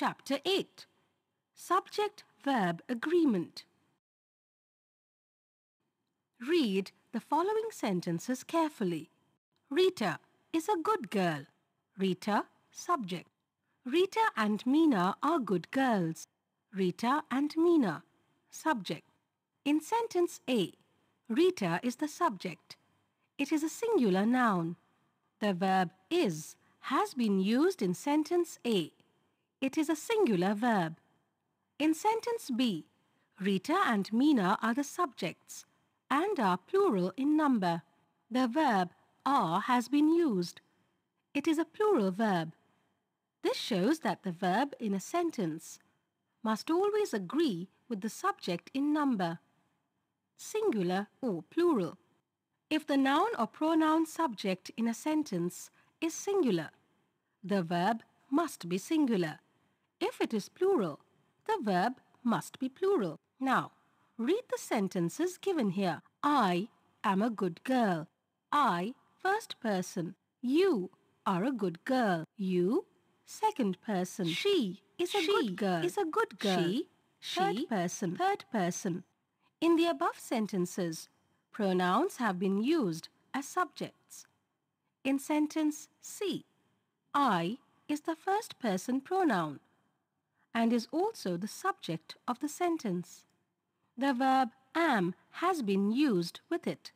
Chapter 8 Subject Verb Agreement Read the following sentences carefully. Rita is a good girl. Rita, subject. Rita and Mina are good girls. Rita and Mina, subject. In sentence A, Rita is the subject. It is a singular noun. The verb is has been used in sentence A. It is a singular verb. In sentence B, Rita and Mina are the subjects and are plural in number. The verb are has been used. It is a plural verb. This shows that the verb in a sentence must always agree with the subject in number, singular or plural. If the noun or pronoun subject in a sentence is singular, the verb must be singular. If it is plural, the verb must be plural. Now, read the sentences given here. I am a good girl. I, first person. You are a good girl. You, second person. She is a she good girl. Is a good girl. She, she, third person. Third person. In the above sentences, pronouns have been used as subjects. In sentence C, I is the first person pronoun and is also the subject of the sentence. The verb am has been used with it.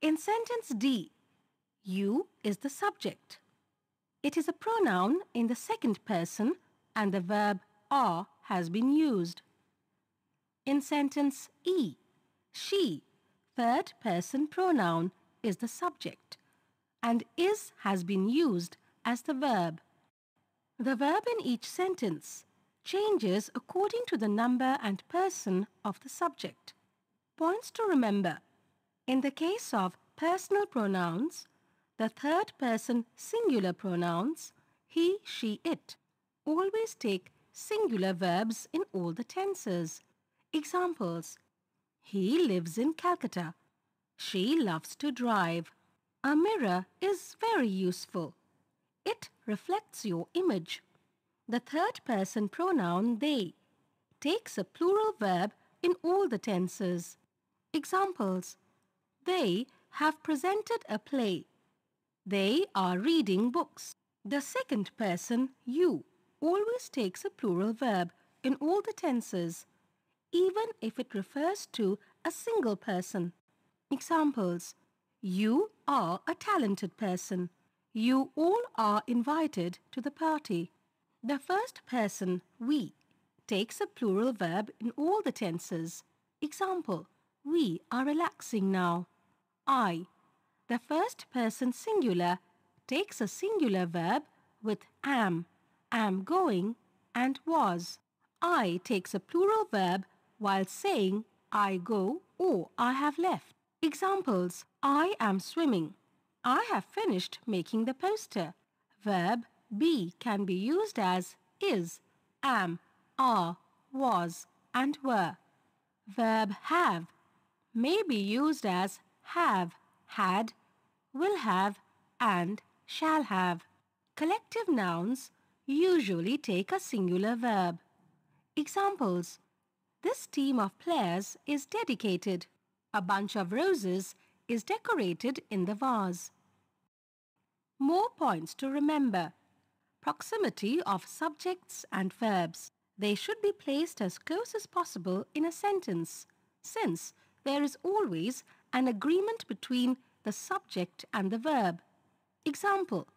In sentence D, you is the subject. It is a pronoun in the second person and the verb are has been used. In sentence E, she, third person pronoun, is the subject and is has been used as the verb. The verb in each sentence changes according to the number and person of the subject. Points to remember. In the case of personal pronouns, the third person singular pronouns, he, she, it, always take singular verbs in all the tenses. Examples. He lives in Calcutta. She loves to drive. A mirror is very useful. It reflects your image the third person pronoun they takes a plural verb in all the tenses. Examples They have presented a play. They are reading books. The second person, you, always takes a plural verb in all the tenses, even if it refers to a single person. Examples You are a talented person. You all are invited to the party. The first person, we, takes a plural verb in all the tenses. Example, we are relaxing now. I, the first person singular, takes a singular verb with am, am going, and was. I takes a plural verb while saying I go or I have left. Examples, I am swimming. I have finished making the poster. Verb be can be used as is, am, are, was, and were. Verb have may be used as have, had, will have, and shall have. Collective nouns usually take a singular verb. Examples This team of players is dedicated. A bunch of roses is decorated in the vase. More points to remember proximity of subjects and verbs. They should be placed as close as possible in a sentence, since there is always an agreement between the subject and the verb. Example,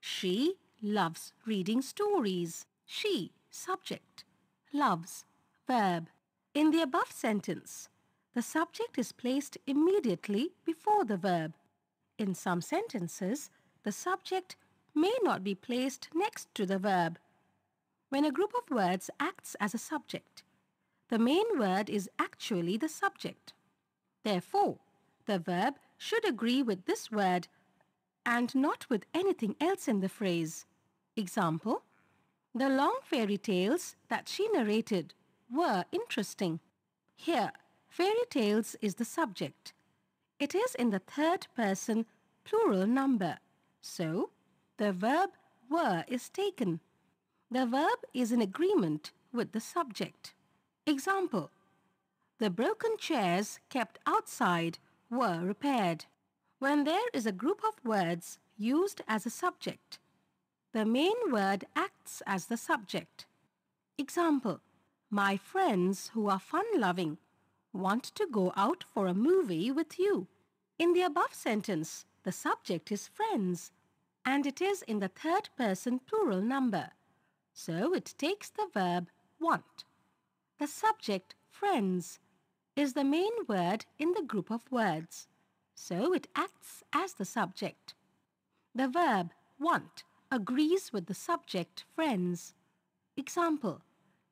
she loves reading stories. She, subject, loves, verb. In the above sentence, the subject is placed immediately before the verb. In some sentences, the subject may not be placed next to the verb when a group of words acts as a subject. The main word is actually the subject. Therefore, the verb should agree with this word and not with anything else in the phrase. Example, the long fairy tales that she narrated were interesting. Here, fairy tales is the subject. It is in the third person plural number. So, the verb were is taken. The verb is in agreement with the subject. Example, the broken chairs kept outside were repaired. When there is a group of words used as a subject, the main word acts as the subject. Example, my friends who are fun-loving want to go out for a movie with you. In the above sentence, the subject is friends and it is in the third person plural number. So it takes the verb want. The subject, friends, is the main word in the group of words. So it acts as the subject. The verb want agrees with the subject, friends. Example,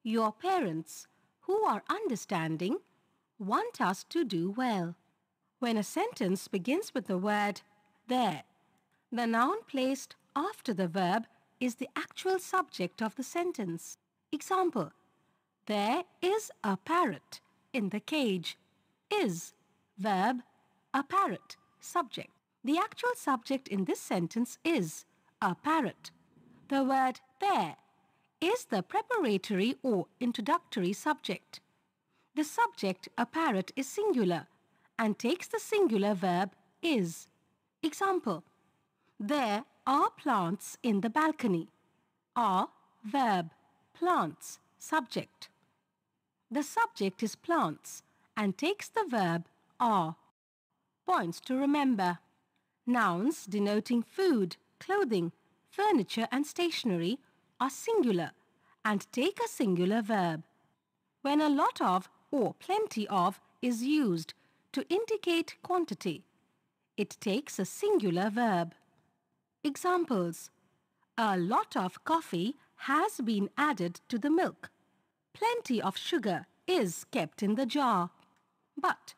your parents, who are understanding, want us to do well. When a sentence begins with the word there the noun placed after the verb is the actual subject of the sentence. Example, there is a parrot in the cage. Is, verb, a parrot, subject. The actual subject in this sentence is a parrot. The word there is the preparatory or introductory subject. The subject, a parrot, is singular and takes the singular verb is. Example, there are plants in the balcony. Are verb plants subject. The subject is plants and takes the verb are. Points to remember. Nouns denoting food, clothing, furniture and stationery are singular and take a singular verb. When a lot of or plenty of is used to indicate quantity, it takes a singular verb. Examples A lot of coffee has been added to the milk. Plenty of sugar is kept in the jar. But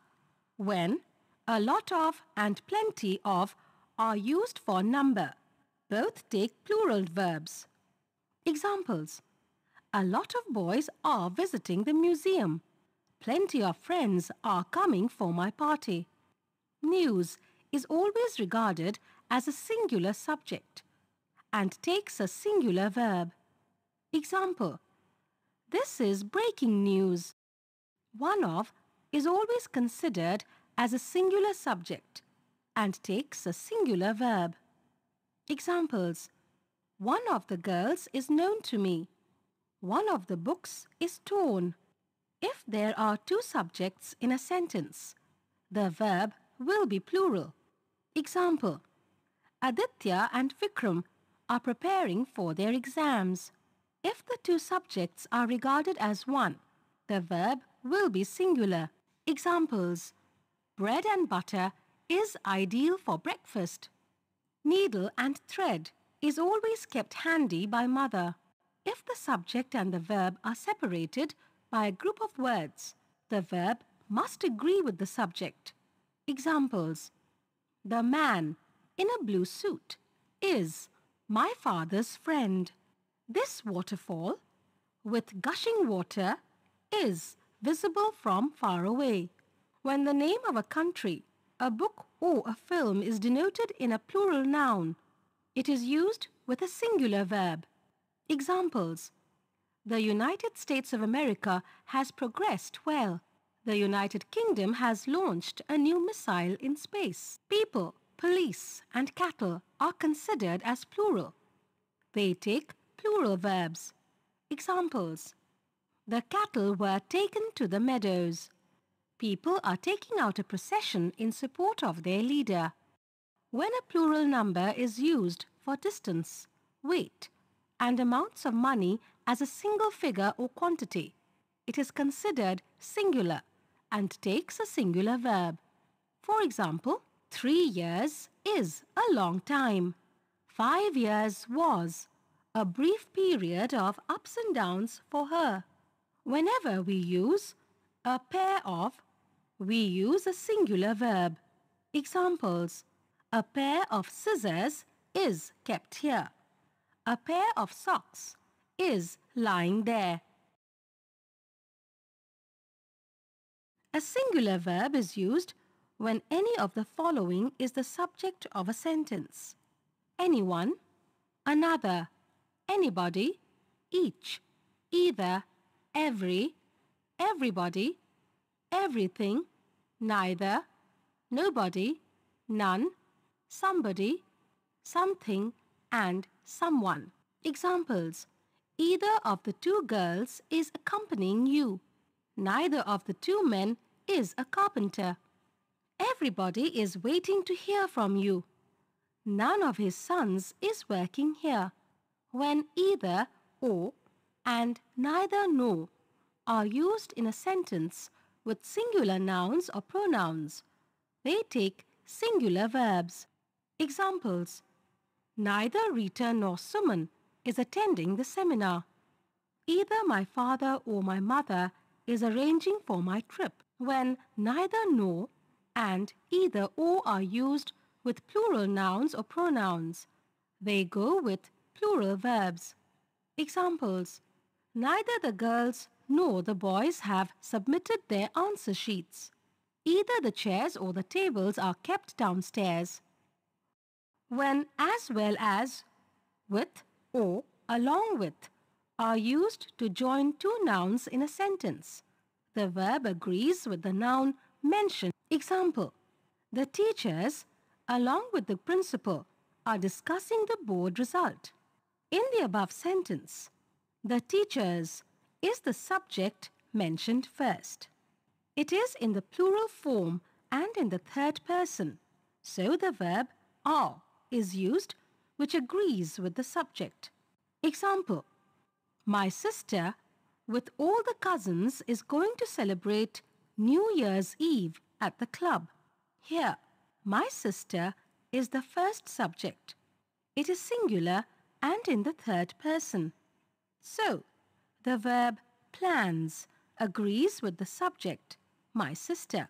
when a lot of and plenty of are used for number, both take plural verbs. Examples A lot of boys are visiting the museum. Plenty of friends are coming for my party. News is always regarded as a singular subject and takes a singular verb. Example, this is breaking news. One of is always considered as a singular subject and takes a singular verb. Examples, one of the girls is known to me. One of the books is torn. If there are two subjects in a sentence, the verb will be plural. Example, Aditya and Vikram are preparing for their exams. If the two subjects are regarded as one, the verb will be singular. Examples Bread and butter is ideal for breakfast. Needle and thread is always kept handy by mother. If the subject and the verb are separated by a group of words, the verb must agree with the subject. Examples The man in a blue suit is my father's friend. This waterfall with gushing water is visible from far away. When the name of a country, a book or a film is denoted in a plural noun, it is used with a singular verb. Examples The United States of America has progressed well. The United Kingdom has launched a new missile in space. People police, and cattle are considered as plural. They take plural verbs. Examples The cattle were taken to the meadows. People are taking out a procession in support of their leader. When a plural number is used for distance, weight, and amounts of money as a single figure or quantity, it is considered singular and takes a singular verb. For example, Three years is a long time. Five years was a brief period of ups and downs for her. Whenever we use a pair of, we use a singular verb. Examples, a pair of scissors is kept here. A pair of socks is lying there. A singular verb is used when any of the following is the subject of a sentence. Anyone, another, anybody, each, either, every, everybody, everything, neither, nobody, none, somebody, something and someone. Examples Either of the two girls is accompanying you. Neither of the two men is a carpenter. Everybody is waiting to hear from you. None of his sons is working here. When either or and neither nor are used in a sentence with singular nouns or pronouns, they take singular verbs. Examples Neither Rita nor Suman is attending the seminar. Either my father or my mother is arranging for my trip. When neither nor and either or are used with plural nouns or pronouns. They go with plural verbs. Examples Neither the girls nor the boys have submitted their answer sheets. Either the chairs or the tables are kept downstairs. When as well as, with or along with are used to join two nouns in a sentence. The verb agrees with the noun mentioned Example, the teachers along with the principal are discussing the board result. In the above sentence, the teachers is the subject mentioned first. It is in the plural form and in the third person, so the verb are is used which agrees with the subject. Example, my sister with all the cousins is going to celebrate New Year's Eve at the club. Here, my sister is the first subject. It is singular and in the third person. So, the verb plans agrees with the subject, my sister.